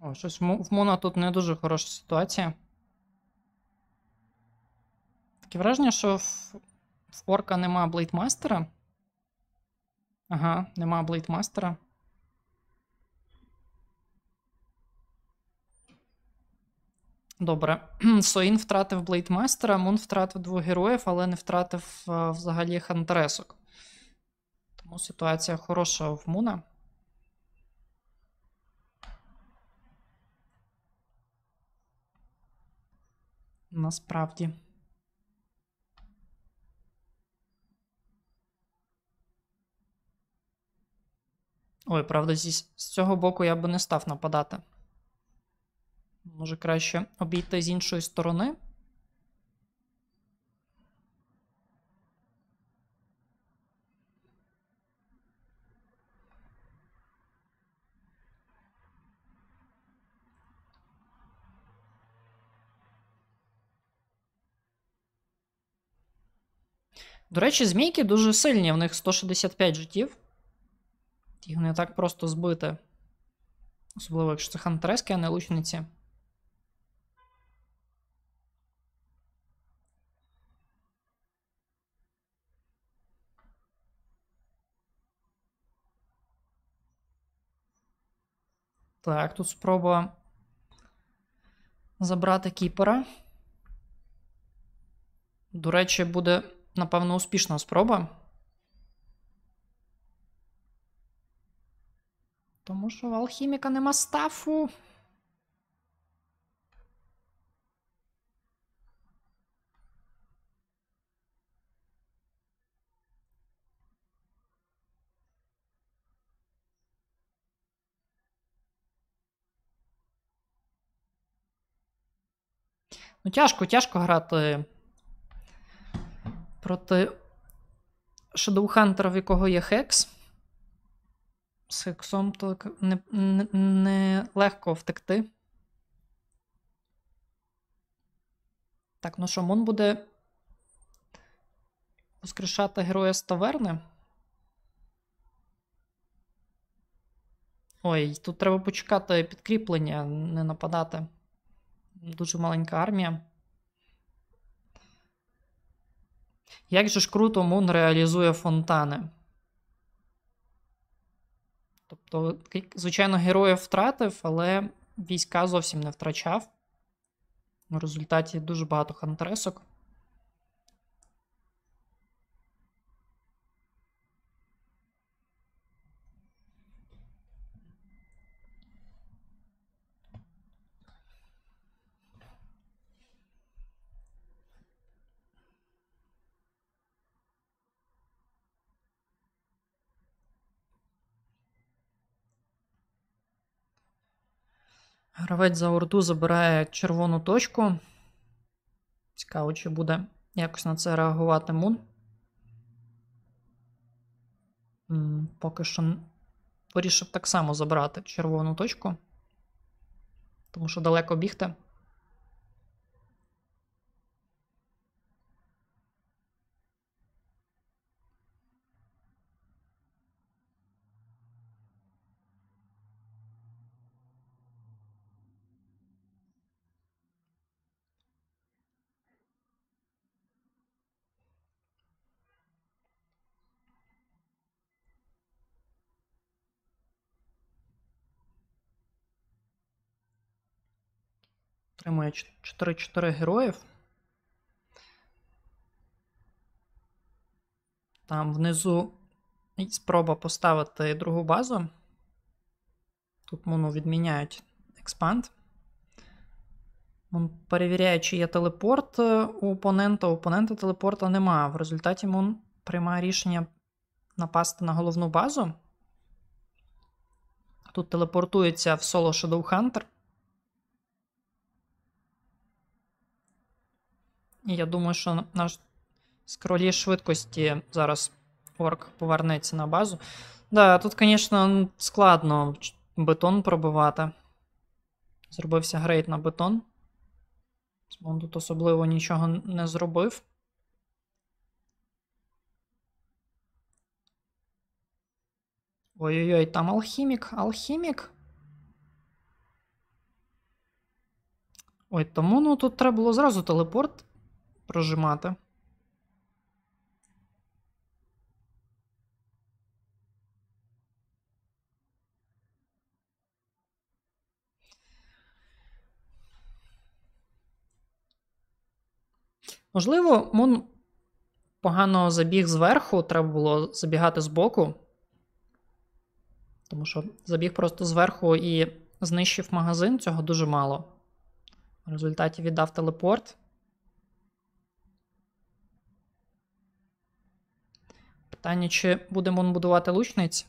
О, щось в Мона тут не дуже хороша ситуація. Таке враження, що в, в Орка нема Блейдмастера. Ага, нема Блейдмастера. Добре. Соїн втратив Блейдмастера, Мун втратив двох героїв, але не втратив е, взагалі хантересок. Тому ситуація хороша в Муна. насправді. Ой, правда, зі, з цього боку я би не став нападати. Може краще обійти з іншої сторони. До речі, змійки дуже сильні, в них 165 життів. Їх не так просто збити. Особливо, якщо це хантерески, а не лучниці. Так, тут спроба забрати кіпера. До речі, буде Напевно, успішна спроба. Тому що в алхіміка нема стафу. Ну, тяжко, тяжко грати проти Шедоухантера, в якого є Хекс. З Хексом то не, не, не легко втекти. Так, ну що, Мон буде воскрешати героя з таверни? Ой, тут треба почекати підкріплення, не нападати. Дуже маленька армія. Як же ж круто Мун реалізує фонтани? Тобто, звичайно, героя втратив, але війська зовсім не втрачав. В результаті дуже багато хантресок. Гравець за Орду забирає червону точку. Цікаво, чи буде якось на це реагувати Мун. Поки що вирішив так само забрати червону точку, тому що далеко бігти. отримує 4-4 героїв. Там внизу спроба поставити другу базу. Тут муну відміняють експанд. Мон перевіряє, чи є телепорт е, у опонента. У опонента телепорта немає. В результаті Мун приймає рішення напасти на головну базу. Тут телепортується в соло Shadow Hunter. І я думаю, що наш скролі швидкості зараз орк повернеться на базу. Да, тут, звісно, складно бетон пробивати. Зробився грейд на бетон. Він тут особливо нічого не зробив. Ой-ой-ой, там алхімік, алхімік. Ой, тому ну тут треба було зразу телепорт прожимати. Можливо, Мун погано забіг зверху, треба було забігати збоку. Тому що забіг просто зверху і знищив магазин, цього дуже мало. В результаті віддав телепорт. Питання, чи будемо будувати лучниць?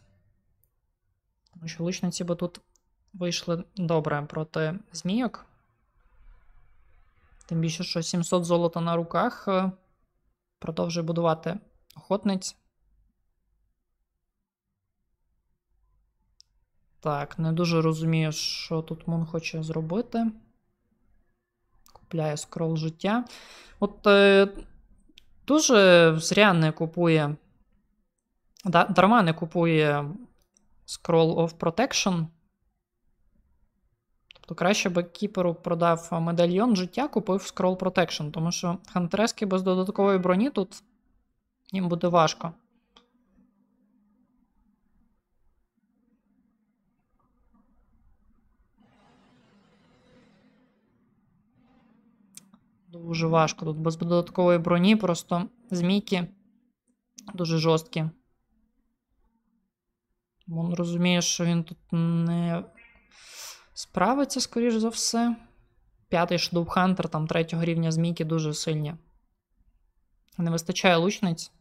Тому що лучниці бо тут вийшли добре проти змійок. Тим більше, що 700 золота на руках. Е, продовжує будувати охотниць. Так, не дуже розумію, що тут Мун хоче зробити. Купляє скрол життя. От е, дуже зря не купує дарма не купує Scroll of Protection. Тобто краще би кіперу продав медальйон життя, купив Scroll Protection, тому що хантерески без додаткової броні тут їм буде важко. Дуже важко тут без додаткової броні, просто змійки дуже жорсткі. Він розуміє, що він тут не справиться, скоріш за все. П'ятий шдубхантер там третього рівня змійки дуже сильні. Не вистачає лучниць.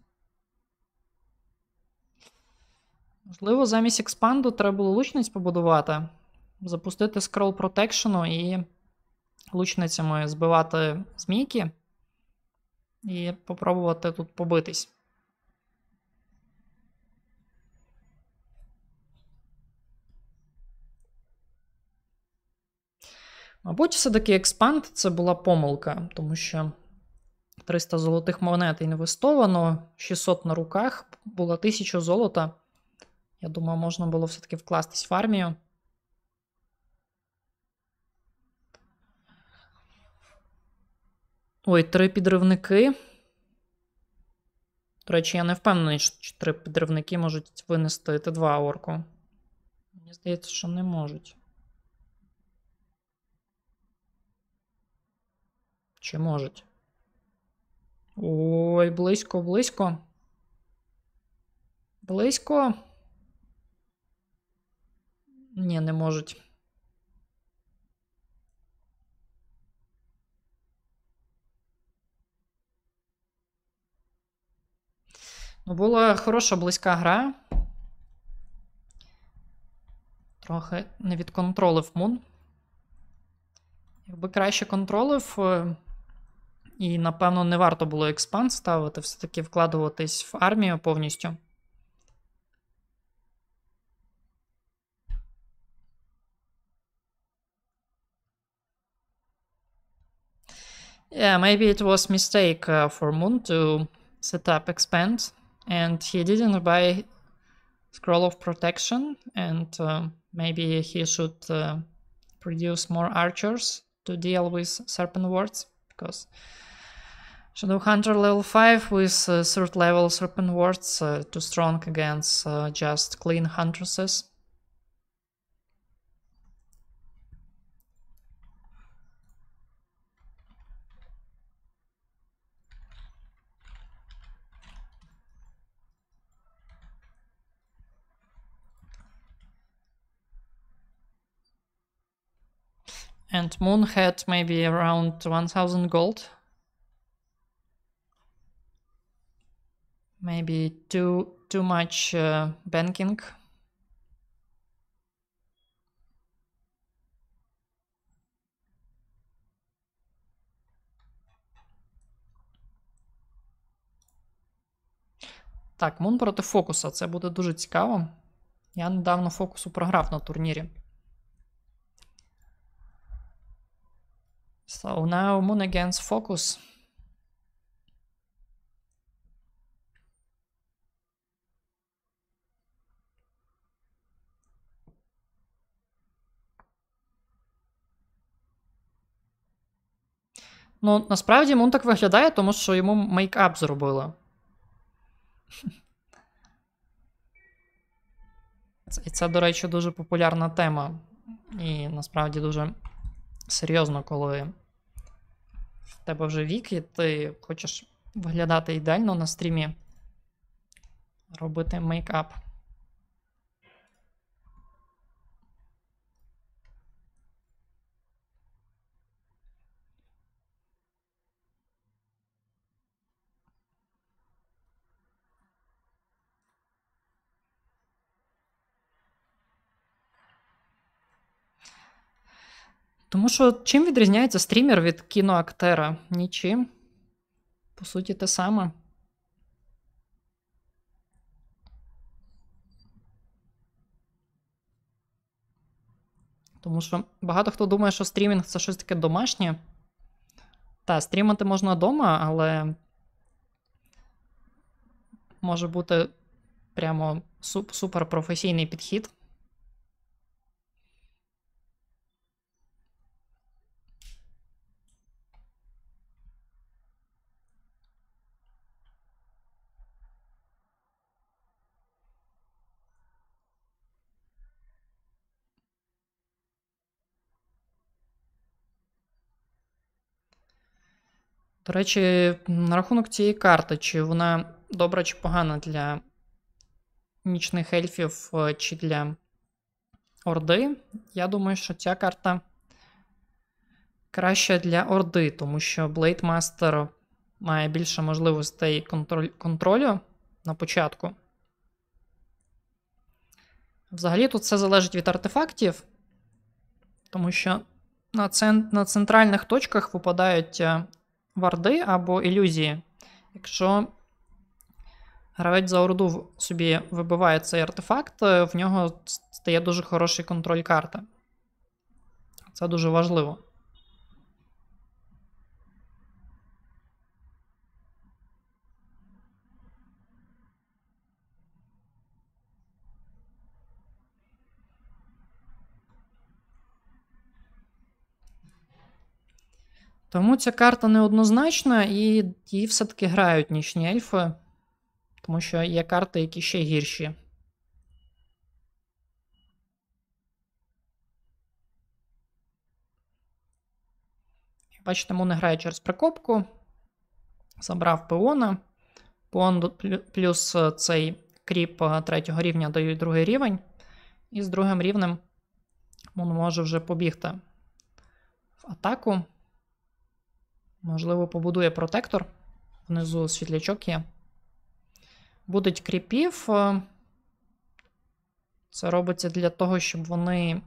Можливо, замість експанду треба було лучниць побудувати. Запустити скрол протекшену і лучницями збивати змійки. І попробувати тут побитись. Мабуть, все-таки експанд це була помилка, тому що 300 золотих монет інвестовано, 600 на руках, було 1000 золота. Я думаю, можна було все-таки вкластись в армію. Ой, три підривники. До речі, я не впевнений, що три підривники можуть винести Т2 орку. Мені здається, що не можуть. Чи можуть? Ой, близько, близько. Близько. Ні, не можуть. Ну, була хороша близька гра. Трохи не відконтролив Мун. Якби краще контролив. Е, І, напевно, не варто було ставити, все-таки вкладуватись в армію повністю. Yeah, maybe it was mistake uh, for Moon to set up expand, and he didn't buy scroll of protection, and uh, maybe he should uh, produce more archers to deal with serpent wards because Shadowhunter level 5 with uh, third level Serpent Wards, uh, too strong against uh, just clean Huntresses. And Moon had maybe around 1000 gold maybe too too much uh, banking Так, Мун проти фокуса. Це буде дуже цікаво. Я недавно фокусу програв на турнірі. So now Moon against Focus. Ну, насправді Мун так виглядає, тому що йому мейкап зробили. І це, до речі, дуже популярна тема. І насправді дуже серйозно, коли в тебе вже вік, і ти хочеш виглядати ідеально на стрімі, робити мейкап. Тому що чим відрізняється стрімер від кіноактера? Нічим. По суті, те саме. Тому що багато хто думає, що стрімінг це щось таке домашнє. Та, стрімати можна вдома, але може бути прямо суп супер підхід. До речі, на рахунок цієї карти, чи вона добра чи погана для нічних ельфів е, чи для Орди. Я думаю, що ця карта краща для Орди, тому що Блейдмастер має більше можливостей контроль, контролю на початку. Взагалі тут все залежить від артефактів, тому що на, цен, на центральних точках випадають е, варди або ілюзії. Якщо гравець за Орду собі вибиває цей артефакт, е, в нього стає дуже хороший контроль карти. Це дуже важливо. Тому ця карта неоднозначна, і її все-таки грають нічні ельфи, тому що є карти, які ще гірші. Бачите, не грає через прикопку. Забрав пеона. Пеон плюс е, цей кріп е, третього рівня дають другий рівень. І з другим рівнем Мун може вже побігти в атаку. Можливо, побудує протектор. Внизу світлячок є. Будуть кріпів. Це робиться для того, щоб вони.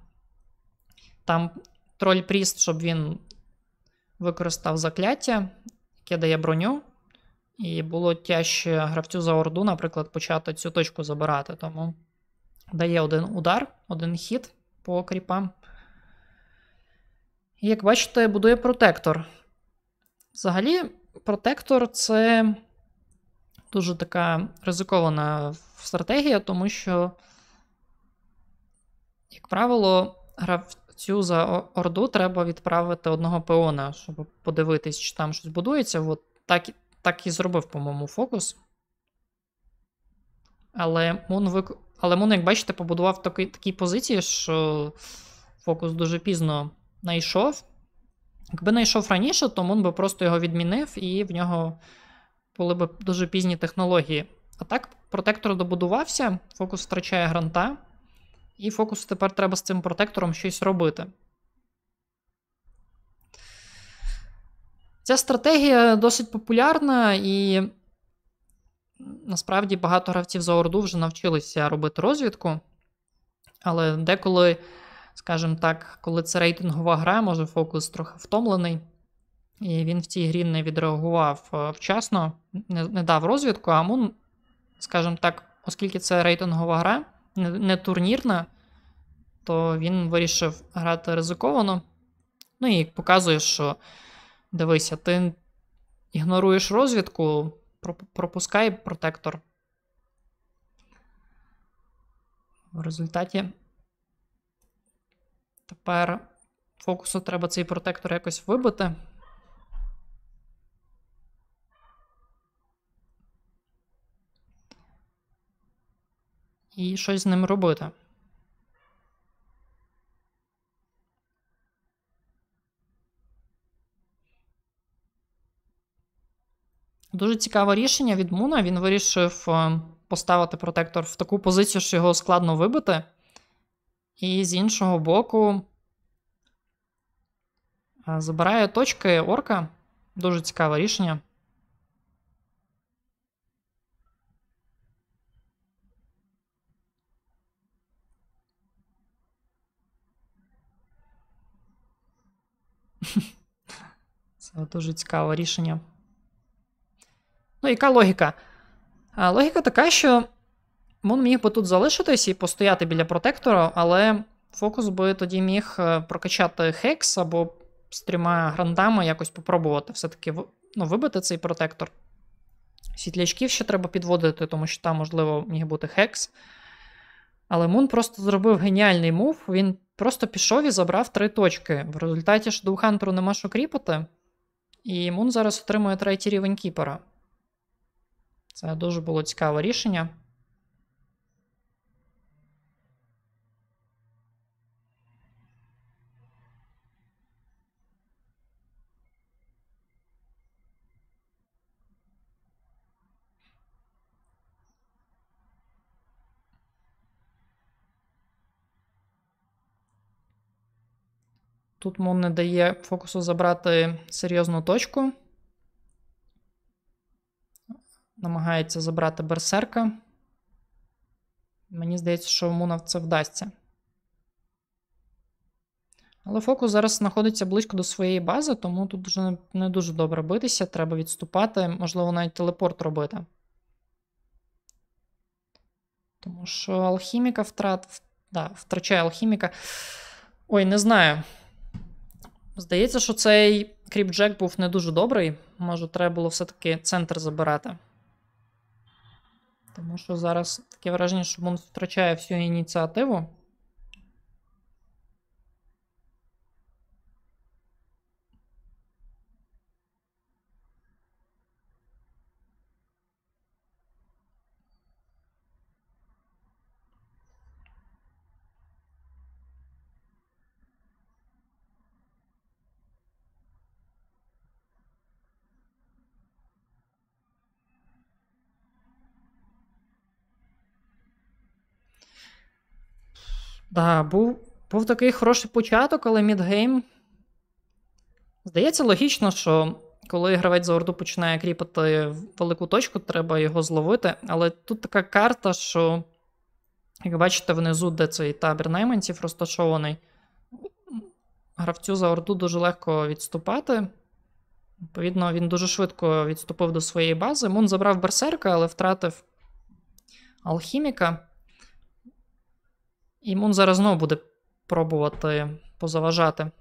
Там троль Пріст, щоб він використав закляття, яке дає броню. І було тяжче гравцю за Орду, наприклад, почати цю точку забирати. Тому дає один удар, один хід по кріпам. І як бачите, будує протектор. Взагалі, протектор це дуже така ризикована стратегія, тому що, як правило, гравцю за Орду треба відправити одного пеона, щоб подивитись, чи там щось будується. От так, так і зробив, по-моєму, фокус. Але Мун, вик... Але Мун, як бачите, побудував такі, такі позиції, що фокус дуже пізно знайшов. Якби не йшов раніше, то Мун би просто його відмінив, і в нього були б дуже пізні технології. А так, протектор добудувався, фокус втрачає гранта, і фокус тепер треба з цим протектором щось робити. Ця стратегія досить популярна, і насправді багато гравців за Орду вже навчилися робити розвідку, але деколи скажімо так, коли це рейтингова гра, може фокус трохи втомлений. І він в цій грі не відреагував е, вчасно, не, не дав розвідку. А Мун, скажімо так, оскільки це рейтингова гра, не, не турнірна, то він вирішив грати ризиковано. Ну і показує, що дивися, ти ігноруєш розвідку, пропускай протектор. В результаті Тепер фокусу треба цей протектор якось вибити. І щось з ним робити. Дуже цікаве рішення від Муна. Він вирішив е, поставити протектор в таку позицію, що його складно вибити. І з іншого боку. Забирає точки орка. Дуже цікаве рішення. Це дуже цікаве рішення. Ну, яка логіка? Логіка така, що. Мун міг би тут залишитись і постояти біля протектора, але фокус би тоді міг е, прокачати хекс або з трьома грандами якось попробувати все-таки ну, вибити цей протектор. Світлячків ще треба підводити, тому що там, можливо, міг бути хекс. Але Мун просто зробив геніальний мув. Він просто пішов і забрав три точки. В результаті ж Доухантеру нема що кріпити. І Мун зараз отримує третій рівень кіпера. Це дуже було цікаве рішення. Тут Мун не дає фокусу забрати серйозну точку. Намагається забрати берсерка. Мені здається, що Муна це вдасться. Але фокус зараз знаходиться близько до своєї бази, тому тут вже не дуже добре битися. Треба відступати, можливо, навіть телепорт робити. Тому що алхіміка втрат. Да, втрачає алхіміка. Ой, не знаю. Здається, що цей кріп Джек був не дуже добрий. Може, треба було все-таки центр забирати. Тому що зараз таке враження, що він втрачає всю ініціативу. Да, був був такий хороший початок, але мідгейм. Здається, логічно, що коли гравець за Орду починає кріпати велику точку, треба його зловити. Але тут така карта, що, як бачите, внизу, де цей табір найманців розташований, гравцю за Орду дуже легко відступати. Відповідно, він дуже швидко відступив до своєї бази. Мун забрав берсерка, але втратив алхіміка. І Мун зараз знову буде пробувати позаважати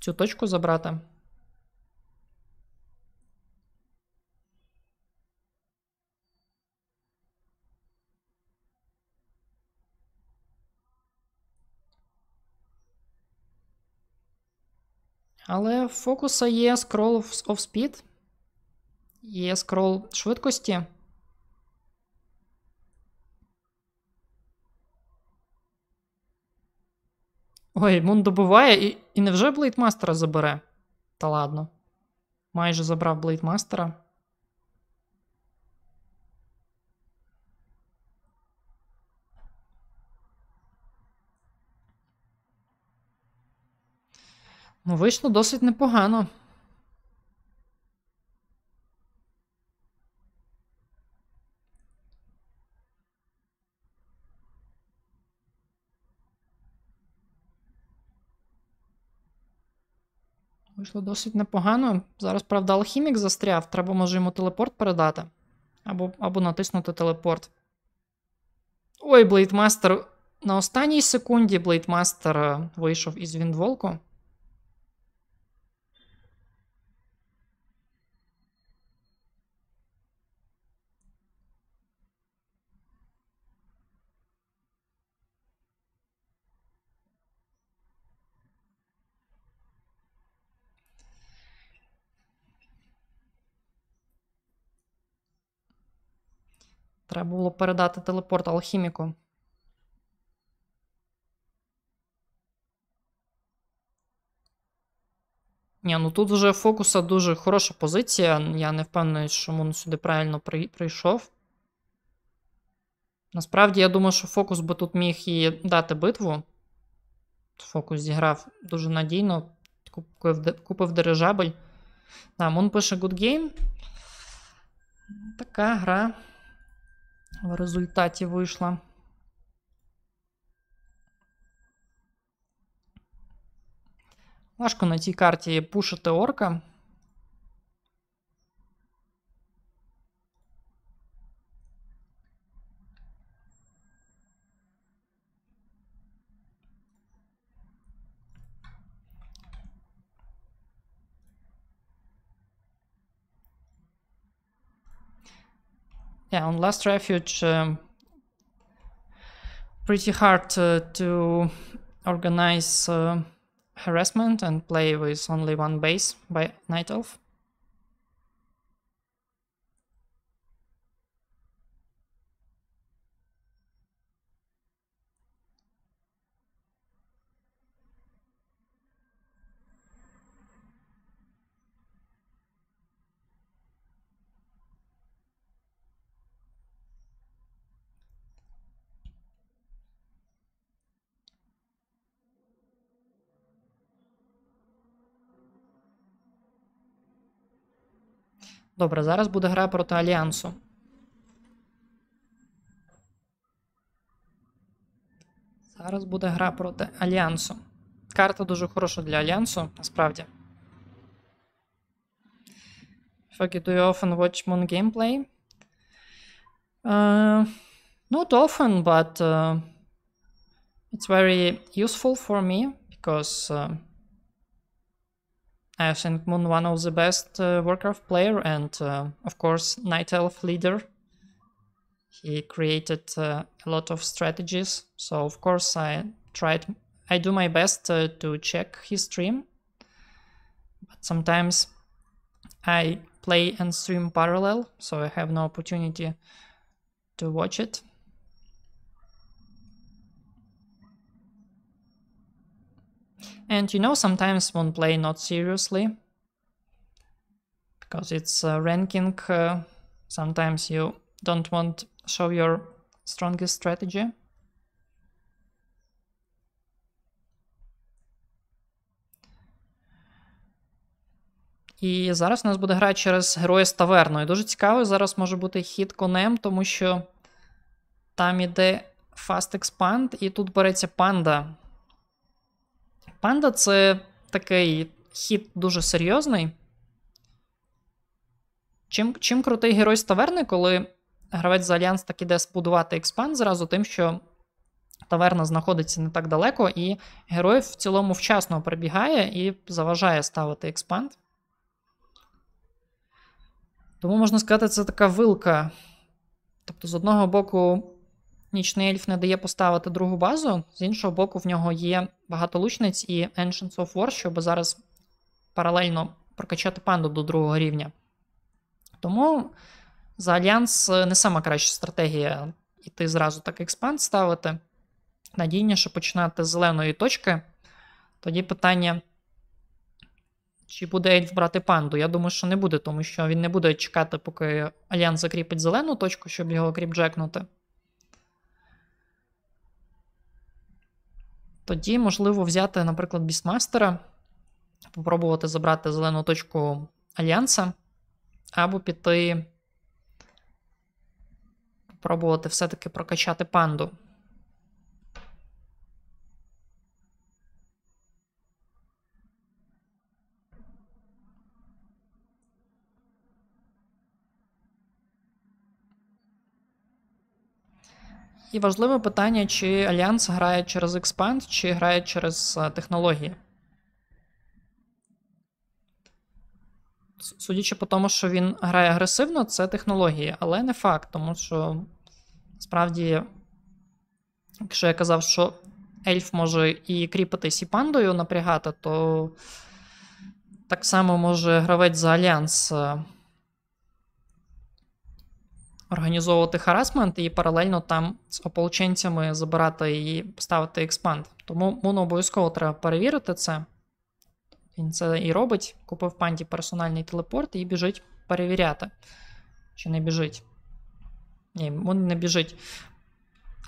цю точку забрати. Але фокуса є скрол of speed, є скрол швидкості. Ой, Мун добуває, і і невже Блейдмастера забере? Та ладно. Майже забрав Блейдмастера. Ну, вийшло досить непогано. Пішло досить непогано. Зараз, правда, алхімік застряв. Треба, може, йому телепорт передати. Або або натиснути телепорт. Ой, Блейдмастер. На останній секунді Блейдмастер е, вийшов із Віндволку. Треба було передати телепорт алхіміку. Ні, ну тут вже фокуса дуже хороша позиція. Я не впевнений, що він сюди правильно прийшов. Насправді, я думаю, що фокус би тут міг і дати битву. Фокус зіграв дуже надійно. Купив купив дирижабель. Мон пише Good Game. Така гра в результаті вийшла. Важко на цій карті пушити орка. yeah, on Last Refuge, um, pretty hard uh, to organize uh, harassment and play with only one base by Night Elf. Добре, зараз буде гра проти Альянсу. Зараз буде гра проти Альянсу. Карта дуже хороша для Альянсу, насправді. Фокі, do you often watch Moon gameplay? Uh, not often, but uh, it's very useful for me because. Uh, I think Moon one of the best uh, Warcraft player and uh, of course Night Elf leader. He created uh, a lot of strategies, so of course I tried, I do my best uh, to check his stream. But sometimes I play and stream parallel, so I have no opportunity to watch it. And you know, sometimes one play not seriously, because it's uh, ranking, uh, sometimes you don't want to show your strongest strategy. І зараз у нас буде гра через героя з таверною. Дуже цікаво, зараз може бути хід конем, тому що там іде Fast Expand, і тут береться панда. Панда це такий хіт дуже серйозний. Чим чим крутий герой з таверни, коли гравець за Альянс так іде збудувати експанд зразу тим, що таверна знаходиться не так далеко, і герой в цілому вчасно прибігає і заважає ставити експанд. Тому можна сказати, це така вилка. Тобто, з одного боку, Нічний ельф не дає поставити другу базу, з іншого боку, в нього є багато лучниць і Ancients of War, щоб зараз паралельно прокачати панду до другого рівня. Тому за Альянс е, не сама краща стратегія іти зразу так експанд ставити. Надійніше починати з зеленої точки. Тоді питання, чи буде Ельф брати панду? Я думаю, що не буде, тому що він не буде чекати, поки Альянс закріпить зелену точку, щоб його кріпджекнути. Тоді можливо взяти, наприклад, Бістмастера, попробувати забрати зелену точку Альянса, або піти, попробувати все-таки прокачати панду. І важливе питання, чи Альянс грає через Expand, чи грає через е, технології. Судячи по тому, що він грає агресивно, це технології, але не факт, тому що справді, якщо я казав, що ельф може і кріпитись, і пандою напрягати, то так само може гравець за альянс. Е, організовувати харасмент і паралельно там з ополченцями забирати і поставити експанд. Тому Муну обов'язково треба перевірити це. Він це і робить. Купив панді персональний телепорт і біжить перевіряти. Чи не біжить? Ні, Мун не біжить.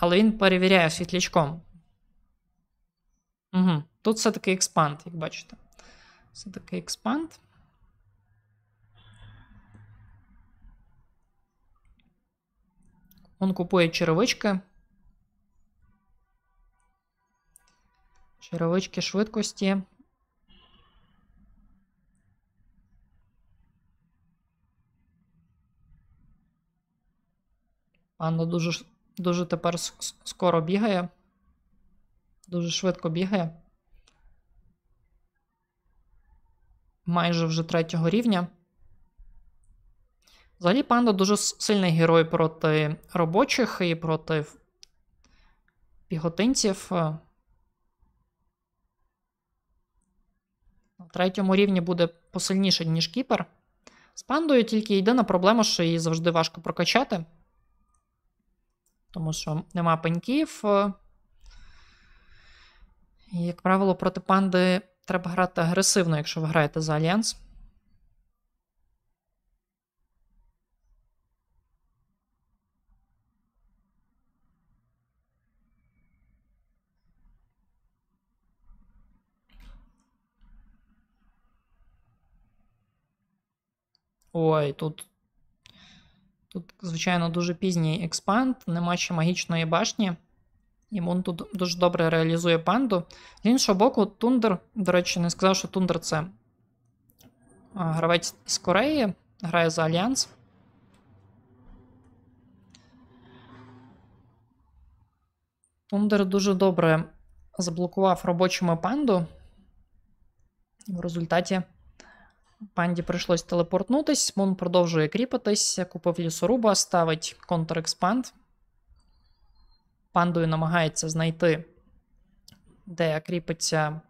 Але він перевіряє світлячком. Угу. Тут все-таки експанд, як бачите. Все-таки експанд. Он купує черевички. Черевички швидкості. Панда дуже дуже тепер скоро бігає. Дуже швидко бігає. Майже вже третього рівня. Взагалі, панда дуже сильний герой проти робочих і проти піготинців. Е. На третьому рівні буде посильніше, ніж кіпер. З пандою тільки єдина проблема, що її завжди важко прокачати. Тому що нема пеньків. Е. І, як правило, проти панди треба грати агресивно, якщо ви граєте за Альянс. Ой, тут. Тут, звичайно, дуже пізній експанд, нема ще магічної башні. І Мун тут дуже добре реалізує панду. З іншого боку, Тундер, до речі, не сказав, що Тундер це гравець з Кореї, грає за Альянс. Тундер дуже добре заблокував робочими панду. В результаті. Панді прийшлось телепортнутись, Мун продовжує кріпитись, купив лісоруба, ставить контр-експанд. Пандою намагається знайти, де кріпиться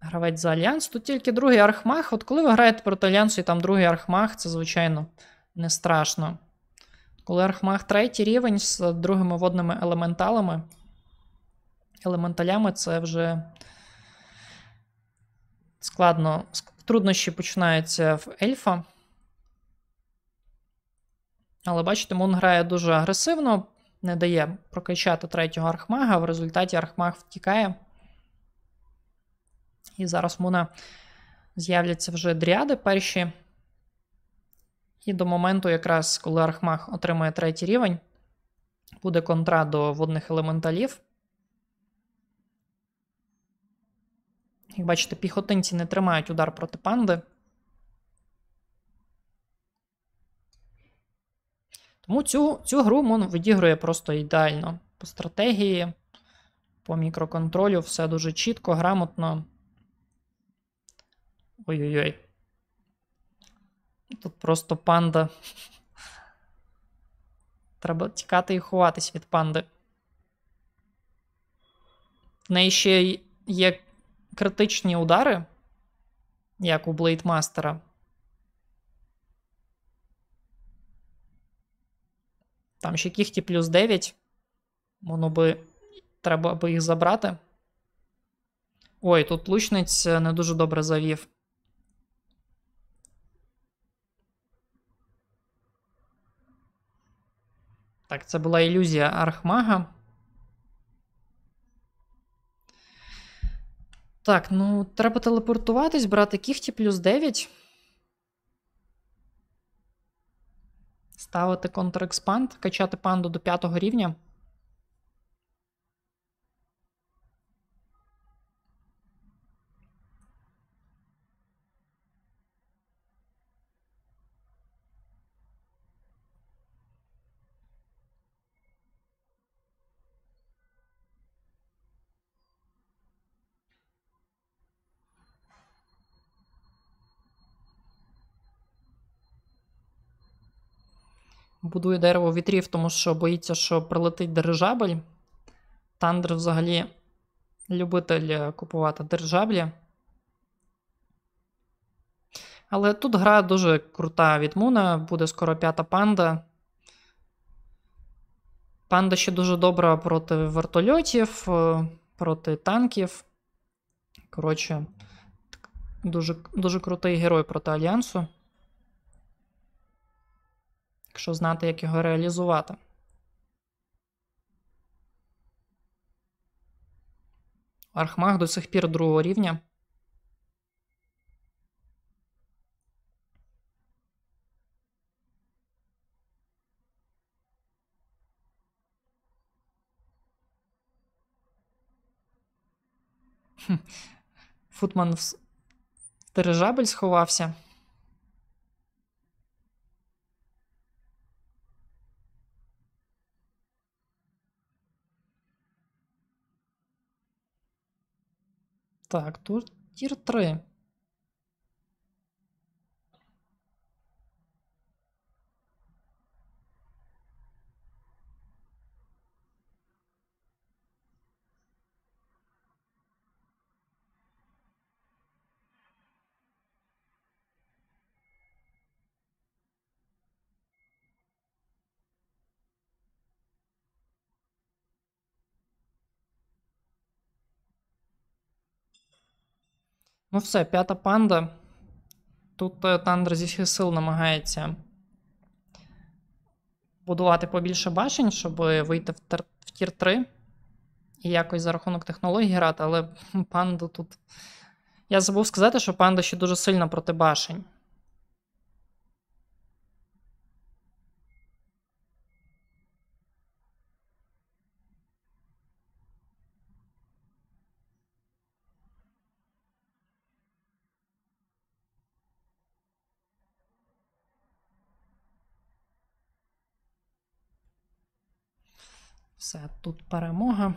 гравець за альянс. Тут тільки другий архмах. От коли ви граєте проти альянсу і там другий архмах, це, звичайно, не страшно. Коли архмах третій рівень з другими водними елементалами, елементалями це вже складно Труднощі починаються в ельфа. Але бачите, Мун грає дуже агресивно, не дає прокачати третього архмага, в результаті архмаг втікає. І зараз Муна з'являться вже дріади перші. І до моменту, якраз коли Архмаг отримає третій рівень, буде контра до водних елементалів. Як бачите, піхотинці не тримають удар проти панди. Тому цю цю гру Мон відігрує просто ідеально. По стратегії, по мікроконтролю, все дуже чітко, грамотно. Ой-ой-ой. Тут просто панда. Треба тікати і ховатись від панди. В неї ще є критичні удари, як у Блейдмастера. Там ще кіхті плюс 9. Воно би треба би їх забрати. Ой, тут лучниць е, не дуже добре завів. Так, це була ілюзія Архмага. Так, ну треба телепортуватись, брати кіхті плюс 9. Ставити контрекспанд, качати панду до 5 рівня. Будує дерево вітрів, тому що боїться, що прилетить дирижабель. Тандер взагалі любитель е, купувати дирижаблі. Але тут гра дуже крута від Муна, буде скоро п'ята панда. Панда ще дуже добра проти вертольотів, е, проти танків. Коротше, дуже, дуже крутий герой проти Альянсу якщо знати, як його реалізувати. Архмаг до сих пір другого рівня. Футман в дирижабель сховався. Так, тут тір 3. Ну все, п'ята панда. Тут е, Тандра зі всіх сил намагається будувати побільше башень, щоб вийти в тір 3 і якось за рахунок технології грати, але панда тут. Я забув сказати, що панда ще дуже сильна проти башень. Все, тут перемога.